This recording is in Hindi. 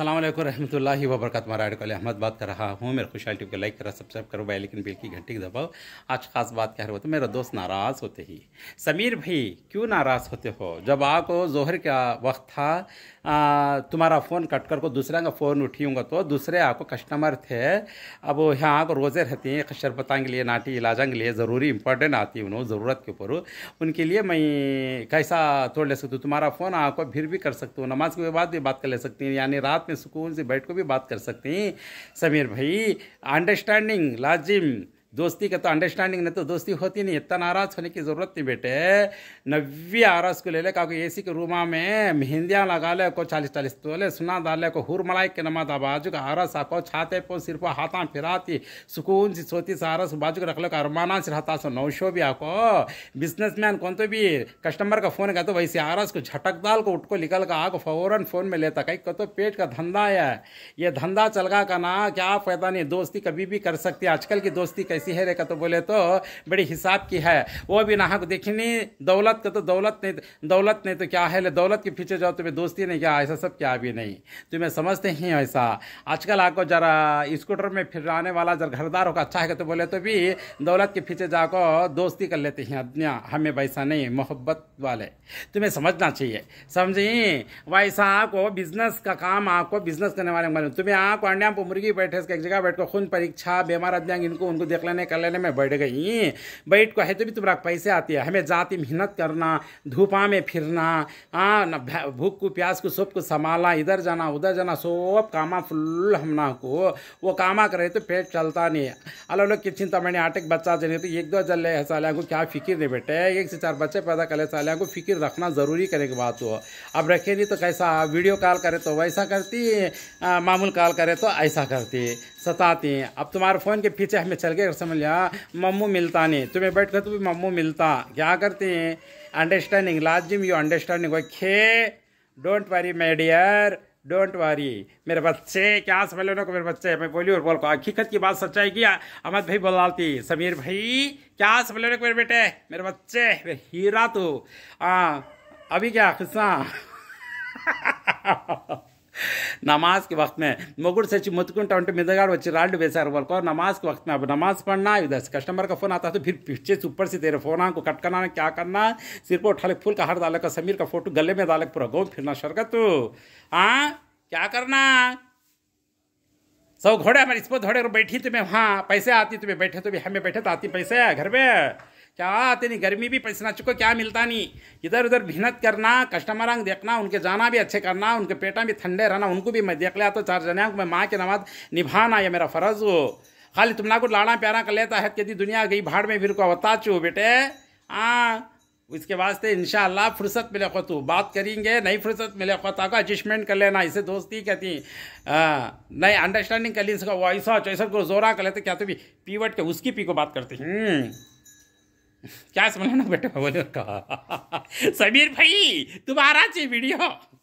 अल्लाम रहमतुल्लाहि वबरकत मराड कल अहमद बात कर रहा हूँ मेरे खुशहाल ट्यूब को लाइक करा सब्सक्राइब करो भाई लेकिन बिल की घंटी दबाओ आज खास बात कह रहे हो तो मेरा दोस्त नाराज़ होते ही समीर भाई क्यों नाराज़ होते हो जब आपको जोहर का वक्त था आ, तुम्हारा फ़ोन कट कर को दूसरे का फ़ोन उठीऊँगा तो दूसरे आपको कस्टमर थे अब वो यहाँ आपको रोज़े रहते हैं शरबता के लिए नाटी इलाजा के लिए ज़रूरी इंपॉर्टेंट आती है उन्होंने ज़रूरत के ऊपर उनके लिए मैं कैसा तोड़ ले सकती हूँ तुम्हारा फ़ोन आपको फिर भी कर सकती हूँ नमाज के बाद भी बात कर ले सकती हूँ यानी रात साथ में सुकून से बैठ कर भी बात कर सकते हैं समीर भाई अंडरस्टैंडिंग लाजिम दोस्ती का तो अंडरस्टैंडिंग नहीं तो दोस्ती होती नहीं इतना नाराज़ होने की ज़रूरत नहीं बेटे नब्बे आरस को ले ले का ए सी के रूमा में मेहंदियाँ लगा ले को चालीस चालीस तोले सुना डाले को हुर मलाई के नमा बाजू का आरस आपको छाते पो सिर पो हाथा फिराती सुकून सी सोती से आरस बाजू को रख लो अरमाना सिर रहता सो नौशो भी बिजनेस मैन कौन तो भी कस्टमर का फ़ोन कहते वैसे आरस को झटक डाल को उठ को निकल का आको फ़ौरन फ़ोन में लेता कहीं कहते तो पेट का धंधा है ये धंधा चलगा का ना क्या फ़ायदा नहीं दोस्ती कभी भी कर सकती है आजकल की दोस्ती कैसे कैसी है रे तो बोले तो बड़ी हिसाब की है वो भी नाहक हाँ, देखनी दौलत का तो दौलत नहीं दौलत नहीं तो क्या है ले दौलत के पीछे जाओ तुम्हें दोस्ती नहीं क्या ऐसा सब क्या भी नहीं तुम्हें समझते ही ऐसा आजकल आपको जरा स्कूटर में फिर आने वाला जरा घरदार होगा अच्छा है तो बोले तो भी दौलत के पीछे जाकर दोस्ती कर लेते हैं अदनिया हमें वैसा नहीं मोहब्बत वाले तुम्हें समझना चाहिए समझी वैसा आपको बिजनेस का काम आपको बिजनेस करने वाले तुम्हें आपको अंडा मुर्गी बैठे एक जगह बैठ कर खून परीक्षा बीमार आदमी इनको उनको देख लेना कल्याने कल्याने में बैठ गई बैठ को है तो भी तुम्हारा पैसे आती है हमें जाति मेहनत करना धूपा में फिरना हाँ भूख को प्यास को सब को संभालना इधर जाना उधर जाना सब कामा फुल हमना को वो कामा करे तो पेट चलता नहीं अलग अलग की चिंता मैंने आटक बच्चा जने तो एक दो जल्ले साले को क्या फिक्र नहीं बैठे एक से चार बच्चे पैदा करे साले को फिक्र रखना ज़रूरी करे की बात हो अब रखे नहीं तो कैसा वीडियो कॉल करे तो वैसा करती मामूल कॉल करे तो ऐसा करती सताती अब तुम्हारे फ़ोन के पीछे हमें चल के समझ लिया मम्मू मिलता नहीं तुम्हें बैठ कर तो भी मम्मू मिलता क्या करते हैं अंडरस्टैंडिंग लाजिम यू अंडरस्टैंडिंग खे don't worry my dear don't worry मेरे बच्चे क्या समझ लो ना मेरे बच्चे मैं बोली और बोल को हकीकत की बात सच्चाई की अहमद भाई बोल डालती समीर भाई क्या समझ लो ना मेरे बेटे मेरे बच्चे मेरे हीरा तू तो। हाँ अभी क्या खिस्सा नमाज के वक्त में మొగుడు చచ్చి మొత్తుకుంటా ఉంటే మిద్దగాడు వచ్చి రాళ్ళు नमाज के वक्त में अब नमाज पढ़ना इधर से कस्टमर का फ़ोन आता तो फिर पीछे से ऊपर से तेरे फोन आंको कट करना क्या करना सिर पर उठा ले फूल का हार डाले का समीर का फोटो गले में डाले पूरा घूम फिरना शरकत हाँ क्या करना सब घोड़े हमारे इस पर घोड़े बैठी तुम्हें वहाँ पैसे आती तुम्हें बैठे तो भी हमें बैठे तो आती पैसे घर में क्या इतनी गर्मी भी पैसा चुको क्या मिलता नहीं इधर उधर मेहनत करना कस्टमर आंग देखना उनके जाना भी अच्छे करना उनके पेटा भी ठंडे रहना उनको भी मैं देख लिया तो चार जने मैं माँ के नमाज निभाना ये मेरा फर्ज हो खाली तुम ना को लाड़ा प्यारा कर लेता है यदि दुनिया गई भाड़ में फिर को बताचू बेटे हाँ इसके वास्ते इन फुर्सत मिले खो तू तो बात करेंगे नई फुर्सत मिले खो ताको एडजस्टमेंट कर लेना इसे दोस्ती कहती नई अंडरस्टैंडिंग कर ली इसका वो ऐसा चैसा को जोरा कर लेते क्या तो भी पीवट के उसकी पी को बात करते हैं हम्म। क्या समझाना बेटा बोलो कहा समीर भाई तुम्हारा चाहिए वीडियो